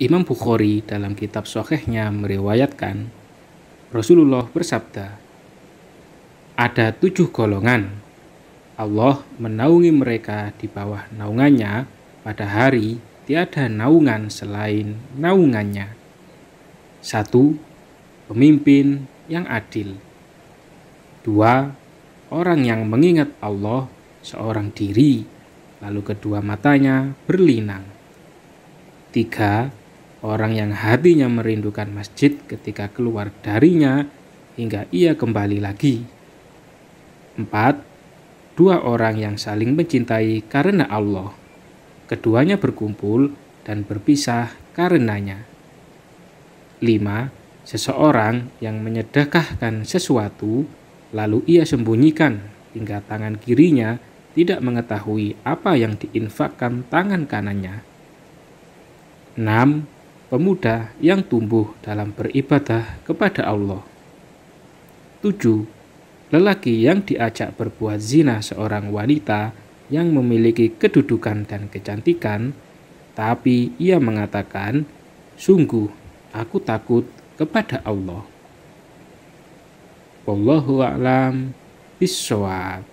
Imam Bukhari dalam kitab Sohehnya meriwayatkan, Rasulullah bersabda, Ada tujuh golongan. Allah menaungi mereka di bawah naungannya pada hari tiada naungan selain naungannya. Satu, pemimpin yang adil. Dua, orang yang mengingat Allah seorang diri, lalu kedua matanya berlinang. Tiga, Orang yang hatinya merindukan masjid ketika keluar darinya hingga ia kembali lagi. 4. Dua orang yang saling mencintai karena Allah. Keduanya berkumpul dan berpisah karenanya. 5. Seseorang yang menyedekahkan sesuatu lalu ia sembunyikan hingga tangan kirinya tidak mengetahui apa yang diinfakkan tangan kanannya. 6 pemuda yang tumbuh dalam beribadah kepada Allah. 7. Lelaki yang diajak berbuat zina seorang wanita yang memiliki kedudukan dan kecantikan, tapi ia mengatakan, "Sungguh, aku takut kepada Allah." Wallahu a'lam bishawab.